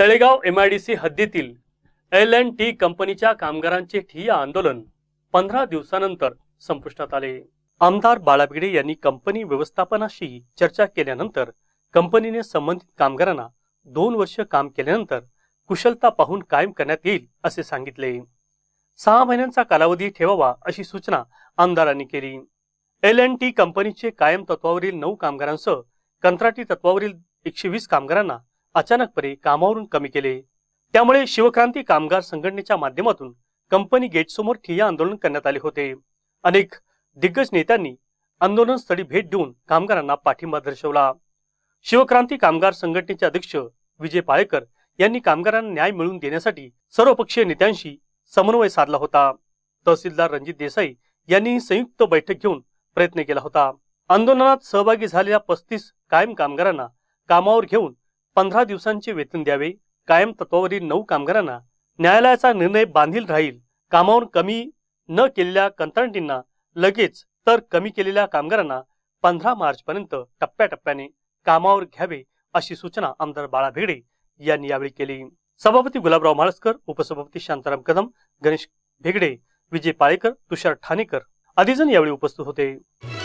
Talegaon MIDC हद्दीतील L and T कंपनीच्या कामगारांचे ठिय्या आंदोलन पंधरा दिवसानंतर संपुष्टात आले आमदार बाळाभिडे यांनी कंपनी व्यवस्थापनाशी चर्चा केल्यानंतर कंपनीने संबंधित कामगारांना दोन वर्ष काम केल्यानंतर कुशलता पाहून कायम करण्यात येईल असे सांगितले सहा महिन्यांचा कालावधी ठेवावा अशी सूचना आमदारांनी केली एल अँड टी कंपनीचे कायम तत्वावरील नऊ कामगारांसह कंत्राटी तत्वावरील एकशे वीस कामगारांना अचानकपणे कामावरून कमी केले त्यामुळे शिवक्रांती कामगार संघटनेच्या माध्यमातून कंपनी गेटसमोर ठिय्या आंदोलन करण्यात आले होते अनेक दिग्गज नेत्यांनी आंदोलनस्थळी भेट देऊन कामगारांना पाठिंबा दर्शवला शिवक्रांती कामगार संघटनेचे अध्यक्ष विजय पाळेकर यांनी कामगारांना न्याय मिळवून देण्यासाठी सर्वपक्षीय नेत्यांशी समन्वय साधला होता तहसीलदार रणजित देसाई यांनी संयुक्त बैठक घेऊन प्रयत्न केला होता आंदोलनात सहभागी झालेल्या पस्तीस कायम कामगारांना कामावर घेऊन पंधरा दिवसांचे वेतन द्यावे कायम तत्वावरील नऊ कामगारांना न्यायालयाचा निर्णय बांधील राहील कामावर कमी न केलेल्या कंत्राटींना लगेच तर कमी केलेल्या कामगारांना पंधरा मार्चपर्यंत टप्प्याटप्प्याने कामावर घ्यावे अशी सूचना आमदार बाळा भेडे यांनी यावेळी केली सभापती गुलाबराव म्हाळसकर उपसभापती शांताराम कदम गणेश भेगडे विजय पाळेकर तुषार ठाणेकर आदीजन यावेळी उपस्थित होते